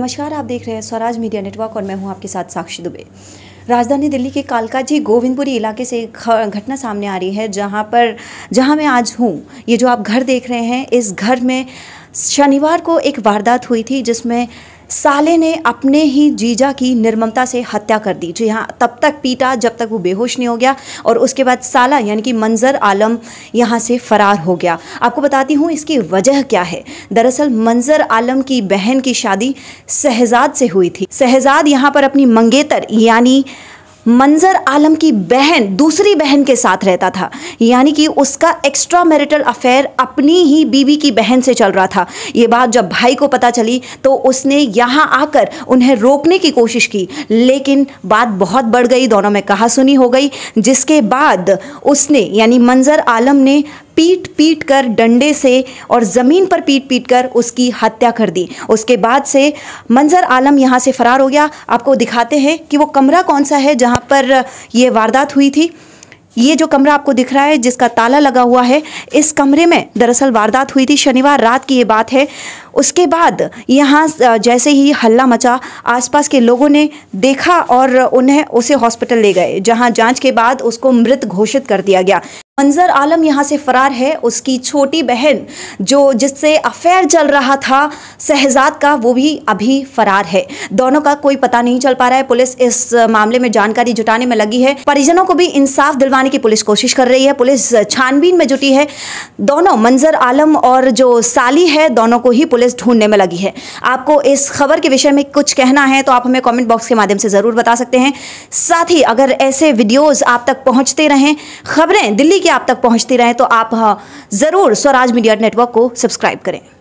नमस्कार आप देख रहे हैं स्वराज मीडिया नेटवर्क और मैं हूं आपके साथ साक्षी दुबे राजधानी दिल्ली के कालकाजी गोविंदपुरी इलाके से एक घटना सामने आ रही है जहां पर जहां मैं आज हूं ये जो आप घर देख रहे हैं इस घर में शनिवार को एक वारदात हुई थी जिसमें साले ने अपने ही जीजा की निर्ममता से हत्या कर दी जी हाँ तब तक पीटा जब तक वो बेहोश नहीं हो गया और उसके बाद साला यानी कि मंजर आलम यहाँ से फरार हो गया आपको बताती हूँ इसकी वजह क्या है दरअसल मंजर आलम की बहन की शादी शहजाद से हुई थी शहजाद यहाँ पर अपनी मंगेतर यानी मंजर आलम की बहन दूसरी बहन के साथ रहता था यानी कि उसका एक्स्ट्रा मैरिटल अफेयर अपनी ही बीवी की बहन से चल रहा था ये बात जब भाई को पता चली तो उसने यहाँ आकर उन्हें रोकने की कोशिश की लेकिन बात बहुत बढ़ गई दोनों में कहा सुनी हो गई जिसके बाद उसने यानी मंजर आलम ने पीट पीट कर डंडे से और ज़मीन पर पीट पीट कर उसकी हत्या कर दी उसके बाद से मंजर आलम यहाँ से फ़रार हो गया आपको दिखाते हैं कि वो कमरा कौन सा है जहाँ पर ये वारदात हुई थी ये जो कमरा आपको दिख रहा है जिसका ताला लगा हुआ है इस कमरे में दरअसल वारदात हुई थी शनिवार रात की ये बात है उसके बाद यहाँ जैसे ही हल्ला मचा आसपास के लोगों ने देखा और उन्हें उसे हॉस्पिटल ले गए जहाँ जांच के बाद उसको मृत घोषित कर दिया गया मंजर आलम यहाँ से फरार है उसकी छोटी बहन जो जिससे अफेयर चल रहा था शहजाद का वो भी अभी फरार है दोनों का कोई पता नहीं चल पा रहा है पुलिस इस मामले में जानकारी जुटाने में लगी है परिजनों को भी इंसाफ दिलवाने की पुलिस कोशिश कर रही है पुलिस छानबीन में जुटी है दोनों मंजर आलम और जो साली है दोनों को ही पुलिस ढूंढने में लगी है आपको इस खबर के विषय में कुछ कहना है तो आप हमें कॉमेंट बॉक्स के माध्यम से ज़रूर बता सकते हैं साथ ही अगर ऐसे वीडियोज़ आप तक पहुँचते रहें खबरें दिल्ली की आप तक पहुंचती रहे तो आप हाँ, ज़रूर स्वराज मीडिया नेटवर्क को सब्सक्राइब करें